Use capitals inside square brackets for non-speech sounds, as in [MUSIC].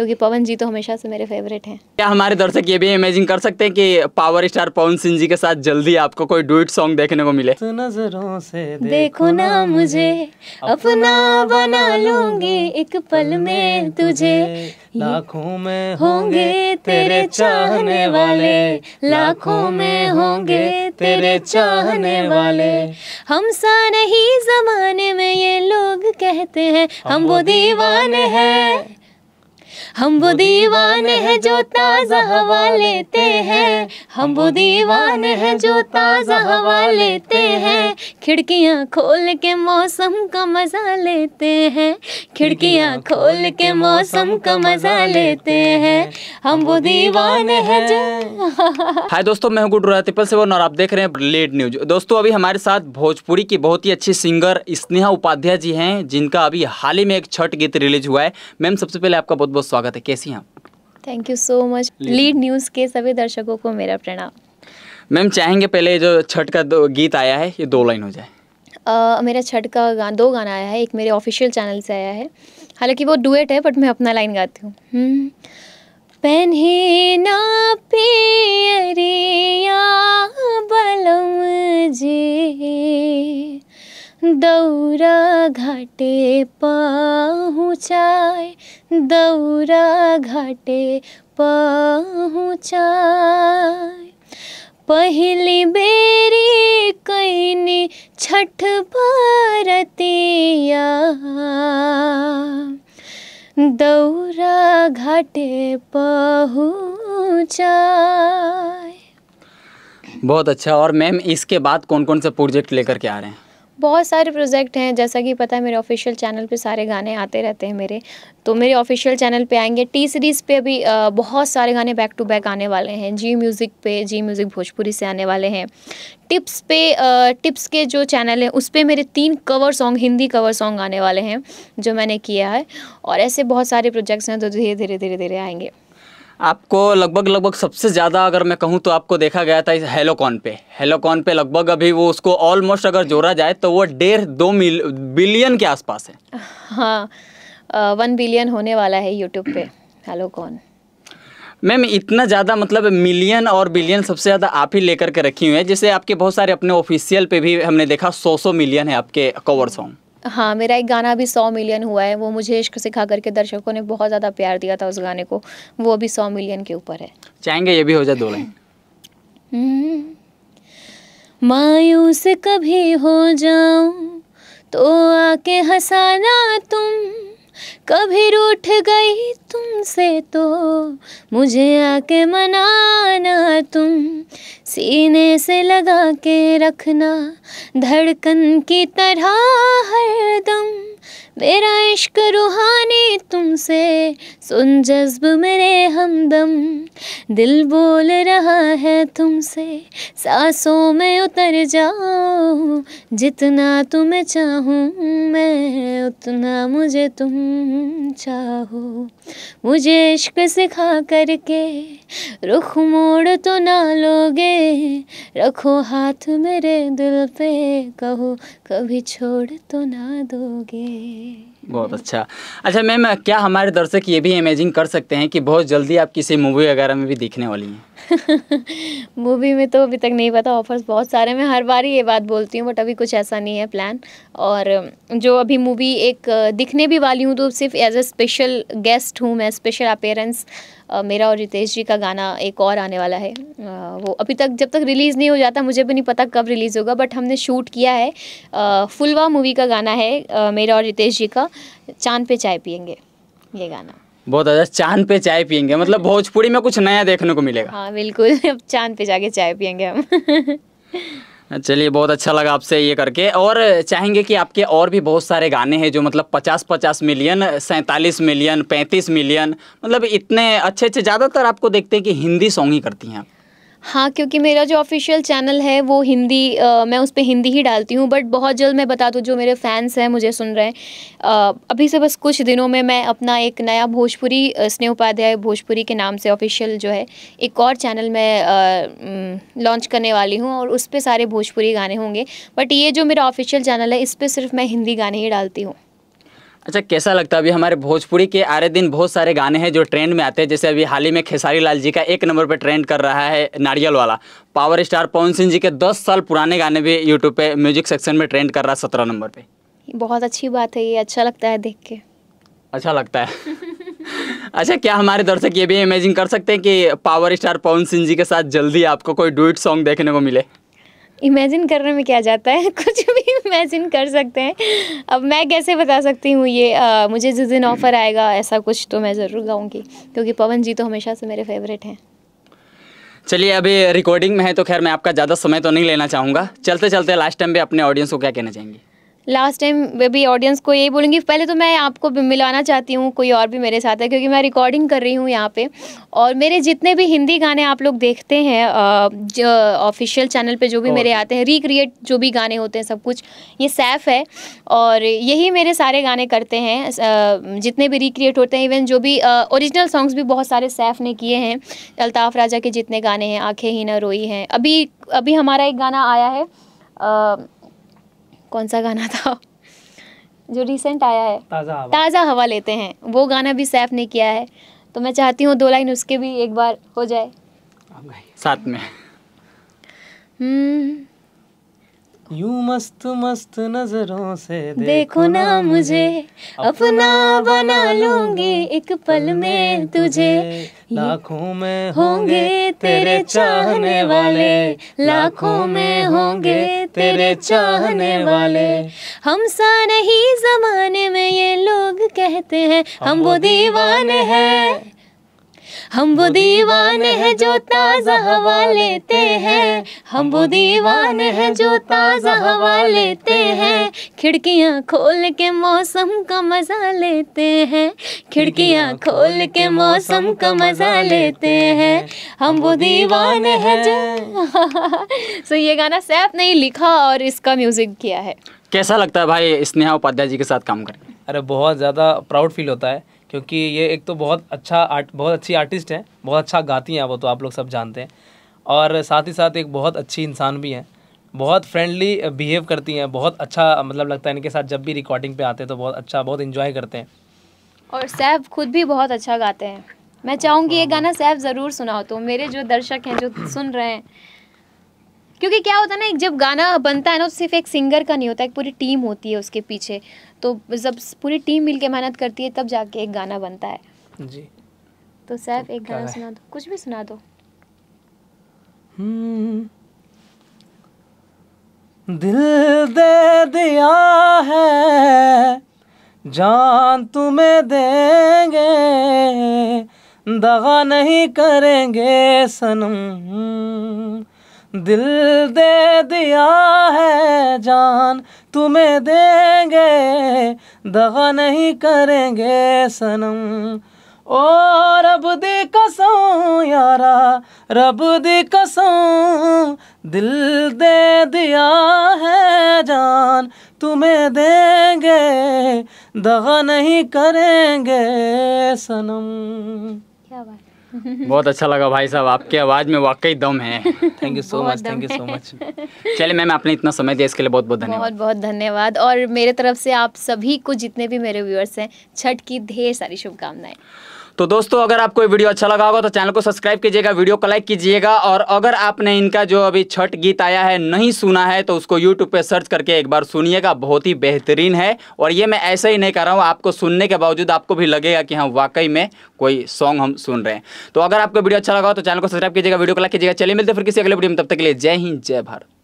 क्योंकि पवन जी तो हमेशा से मेरे फेवरेट हैं क्या हमारे दर्शक ये भी इमेजिन कर सकते हैं कि पावर स्टार पवन सिंह जी के साथ जल्दी आपको कोई डुएट सॉन्ग देखने को मिले नजरों से देखो ना मुझे अपना बना लूंगी एक पल में तुझे लाखों में होंगे तेरे चाहने वाले लाखों में होंगे तेरे चाहने वाले हम सारे नहीं जमाने में ये लोग कहते हैं हम वो दीवाने हैं हम वो दीवाने हैं जो ताज़ा हवा लेते हैं हम वो दीवाने हैं जो ताज़ा हवा लेते हैं खिड़कियाँ खोल के मौसम का मज़ा लेते हैं खिड़कियाँ खोल के मौसम का मज़ा लेते हैं हम वो दीवाने हैं जो [LAUGHS] हाय दोस्तों मैं हूँ गुडरा तिपल से और आप देख रहे हैं लेट न्यूज दोस्तों अभी हमारे साथ भोजपुरी की बहुत ही अच्छी सिंगर स्नेहा उपाध्याय जी हैं जिनका अभी हाल ही में एक छठ गीत रिलीज हुआ है मैम सबसे पहले आपका बहुत बहुत बहुत स्वागत है कैसी हैं आप thank you so much lead news के सभी दर्शकों को मेरा प्रणाम मैम चाहेंगे पहले जो छठ का गीत आया है ये दो लाइन हो जाए Uh, मेरा छठ का गान दो गाना आया है एक मेरे ऑफिशियल चैनल से आया है हालांकि वो डुएट है बट मैं अपना लाइन गाती हूँ हम्म। पहने ना पेरिया बलम जी दौरा घाटे पहुँचाए दौरा घाटे पहुँचाए पहली बेरी कैनी छठ भारतिया दौरा घाटे पहुँचाए बहुत अच्छा और मैम इसके बाद कौन कौन से प्रोजेक्ट लेकर के आ रहे हैं बहुत सारे प्रोजेक्ट हैं जैसा कि पता है मेरे ऑफिशियल चैनल पे सारे गाने आते रहते हैं मेरे तो मेरे ऑफिशियल चैनल पे आएंगे टी सीरीज़ पे भी बहुत सारे गाने बैक टू बैक आने वाले हैं जी म्यूज़िक पे जी म्यूज़िक भोजपुरी से आने वाले हैं टिप्स पे टिप्स के जो चैनल हैं उस पर मेरे तीन cover song Hindi cover song आने वाले हैं जो मैंने किया है और ऐसे बहुत सारे प्रोजेक्ट्स हैं जो धीरे धीरे धीरे धीरे आएंगे आपको लगभग लगभग सबसे ज़्यादा अगर मैं कहूँ तो आपको देखा गया था इस हेलोकॉन पे हेलोकॉन पे लगभग अभी वो उसको ऑलमोस्ट अगर जोड़ा जाए तो वो डेढ़ दो मिल बिलियन के आसपास है हाँ वन बिलियन होने वाला है यूट्यूब पे हेलोकॉन मैम इतना ज़्यादा मतलब मिलियन और बिलियन सबसे ज़्यादा आप ही लेकर के रखी हुई है जैसे आपके बहुत सारे अपने ऑफिशियल पे भी हमने देखा सौ सौ मिलियन है आपके कवर सॉन्ग हाँ मेरा एक गाना अभी सौ मिलियन हुआ है वो मुझे इश्क सिखा करके दर्शकों ने बहुत ज़्यादा प्यार दिया था उस गाने को वो अभी सौ मिलियन के ऊपर है चाहेंगे ये भी हो जाए दो लाइन हम्म, मायूस कभी हो जाऊं तो आके हंसाना तुम कभी रूठ गई तुमसे तो मुझे आके मनाना तुम सीने से लगा के रखना धड़कन की तरह हर दम मेरा इश्क रूहानी तुमसे सुन जज्ब मेरे हमदम दिल बोल रहा है तुमसे सांसों में उतर जाओ जितना तुम्हें चाहूँ मैं उतना मुझे तुम चाहो मुझे इश्क सिखा करके रुख मोड़ तो ना लोगे रखो हाथ मेरे दिल पे कहो कभी छोड़ तो ना दोगे बहुत अच्छा अच्छा मैम क्या हमारे दर्शक ये भी इमेजिंग कर सकते हैं कि बहुत जल्दी आप किसी मूवी वगैरह में भी देखने वाली हैं मूवी [LAUGHS] में तो अभी तक नहीं पता ऑफ़र्स बहुत सारे मैं हर बार ही ये बात बोलती हूँ बट अभी कुछ ऐसा नहीं है प्लान और जो अभी मूवी एक दिखने भी वाली हूँ तो सिर्फ एज अ स्पेशल गेस्ट हूँ मैं स्पेशल अपेयरेंस मेरा और रितेश जी का गाना एक और आने वाला है वो अभी तक जब तक रिलीज़ नहीं हो जाता मुझे भी नहीं पता कब रिलीज़ होगा बट हमने शूट किया है फुलवा मूवी का गाना है मेरा और रितेश जी का चांद पे चाय पियेंगे ये गाना बहुत अच्छा चांद पे चाय पियेंगे मतलब भोजपुरी में कुछ नया देखने को मिलेगा हाँ बिल्कुल अब चांद पे जाके चाय पियेंगे हम चलिए बहुत अच्छा लगा आपसे ये करके और चाहेंगे कि आपके और भी बहुत सारे गाने हैं जो मतलब 50 50 मिलियन सैंतालीस मिलियन 35 मिलियन मतलब इतने अच्छे अच्छे ज़्यादातर आपको देखते हैं कि हिंदी सॉन्ग ही करती हैं आप हाँ क्योंकि मेरा जो ऑफिशियल चैनल है वो हिंदी आ, मैं उस पर हिंदी ही डालती हूँ बट बहुत जल्द मैं बता दूँ जो मेरे फैंस हैं मुझे सुन रहे हैं आ, अभी से बस कुछ दिनों में मैं अपना एक नया भोजपुरी स्नेह उपाध्याय भोजपुरी के नाम से ऑफिशियल जो है एक और चैनल मैं लॉन्च करने वाली हूँ और उस पर सारे भोजपुरी गाने होंगे बट ये जो मेरा ऑफिशियल चैनल है इस पर सिर्फ मैं हिंदी गाने ही डालती हूँ अच्छा कैसा लगता है अभी हमारे भोजपुरी के आरे दिन बहुत सारे गाने हैं जो ट्रेंड में आते हैं जैसे अभी हाल ही में खेसारी लाल जी का एक नंबर पर ट्रेंड कर रहा है नारियल वाला पावर स्टार पवन सिंह जी के दस साल पुराने गाने भी यूट्यूब पे म्यूजिक सेक्शन में ट्रेंड कर रहा है सत्रह नंबर पे बहुत अच्छी बात है ये अच्छा लगता है देख के अच्छा लगता है [LAUGHS] अच्छा क्या हमारे दर्शक ये भी इमेजिन कर सकते हैं कि पावर स्टार पवन सिंह जी के साथ जल्दी आपको कोई डुइट सॉन्ग देखने को मिले इमेजिन करने में क्या जाता है [LAUGHS] कुछ भी इमेजिन कर सकते हैं अब मैं कैसे बता सकती हूँ ये आ, मुझे जिस दिन ऑफ़र आएगा ऐसा कुछ तो मैं ज़रूर गाऊँगी क्योंकि पवन जी तो हमेशा से मेरे फेवरेट हैं चलिए अभी रिकॉर्डिंग में है तो खैर मैं आपका ज़्यादा समय तो नहीं लेना चाहूँगा चलते चलते लास्ट टाइम भी अपने ऑडियंस को क्या कहना चाहेंगे लास्ट टाइम भी ऑडियंस को यही बोलूँगी पहले तो मैं आपको मिलाना चाहती हूँ कोई और भी मेरे साथ है क्योंकि मैं रिकॉर्डिंग कर रही हूँ यहाँ पे और मेरे जितने भी हिंदी गाने आप लोग देखते हैं ऑफिशियल चैनल पे जो भी मेरे आते हैं रिक्रिएट जो भी गाने होते हैं सब कुछ ये सैफ है और यही मेरे सारे गाने करते हैं जितने भी रिक्रिएट होते हैं इवन जो भी ओरिजिनल सॉन्ग्स भी बहुत सारे सैफ ने किए हैं अल्ताफ़ राजा के जितने गाने हैं आँखें ही न रोई हैं अभी अभी हमारा एक गाना आया है आ, कौन सा गाना था जो रिसेंट आया है ताज़ा हवा ताज़ा हवा लेते हैं वो गाना भी सैफ ने किया है तो मैं चाहती हूँ दो लाइन उसके भी एक बार हो जाए साथ में हम्म। यू मस्त मस्त नजरों से देखो, ना मुझे अपना बना लूंगी एक पल में तुझे लाखों में होंगे तेरे चाहने वाले लाखों में होंगे तेरे चाहने वाले हम सारे ही जमाने में ये लोग कहते हैं हम वो दीवाने हैं हम वो दीवाने हैं जो ताज़ा हवा लेते हैं हम वो दीवाने हैं जो ताज़ा हवा लेते हैं खिड़कियाँ खोल के मौसम का मज़ा लेते हैं खिड़कियाँ खोल के मौसम का मज़ा लेते हैं हम वो दीवाने हैं जो सो [LAUGHS] ये गाना सैफ ने लिखा और इसका म्यूज़िक किया है कैसा लगता है भाई स्नेहा उपाध्याय जी के साथ काम करके अरे बहुत ज़्यादा प्राउड फील होता है क्योंकि ये एक तो बहुत अच्छा आर्ट बहुत अच्छी आर्टिस्ट हैं बहुत अच्छा गाती हैं वो तो आप लोग सब जानते हैं और साथ ही साथ एक बहुत अच्छी इंसान भी हैं बहुत फ्रेंडली बिहेव करती हैं बहुत अच्छा मतलब लगता है इनके साथ जब भी रिकॉर्डिंग पे आते हैं तो बहुत अच्छा बहुत इन्जॉय करते हैं और सैफ खुद भी बहुत अच्छा गाते हैं मैं चाहूँगी ये हाँ, हाँ। गाना सैफ ज़रूर सुनाओ तो मेरे जो दर्शक हैं जो सुन रहे हैं क्योंकि क्या होता है ना जब गाना बनता है ना तो सिर्फ एक सिंगर का नहीं होता एक पूरी टीम होती है उसके पीछे तो जब पूरी टीम मिलके मेहनत करती है तब जाके एक गाना बनता है जी तो सैफ तो एक गाना सुना दो कुछ भी सुना दो हम्म। दिल दे दिया है जान तुम्हें देंगे दगा नहीं करेंगे सनम दिल दे दिया है जान तुम्हें देंगे दगा नहीं करेंगे सनम ओ रब दी कसम यारा रब दी कसम दिल दे दिया है जान तुम्हें देंगे दगा नहीं करेंगे सनम बहुत अच्छा लगा भाई साहब आपकी आवाज़ में वाकई दम है thank you so much thank you so much चलिए मैम आपने इतना समय दिया इसके लिए बहुत बहुत धन्यवाद बहुत बहुत धन्यवाद और मेरे तरफ से आप सभी को जितने भी मेरे व्यूअर्स हैं छठ की ढेर सारी शुभकामनाएं तो दोस्तों अगर आपको वीडियो अच्छा लगा होगा तो चैनल को सब्सक्राइब कीजिएगा वीडियो को लाइक कीजिएगा और अगर आपने इनका जो अभी छठ गीत आया है नहीं सुना है तो उसको यूट्यूब पर सर्च करके एक बार सुनिएगा बहुत ही बेहतरीन है और ये मैं ऐसा ही नहीं कर रहा हूँ आपको सुनने के बावजूद आपको भी लगेगा कि हाँ वाकई में कोई सॉन्ग हम सुन रहे हैं तो अगर आपको वीडियो अच्छा लगा हो तो चैनल को सब्सक्राइब कीजिएगा वीडियो को लाइक कीजिएगा चलिए मिलते फिर किसी अगले वीडियो में तब तक के लिए जय हिंद जय भारत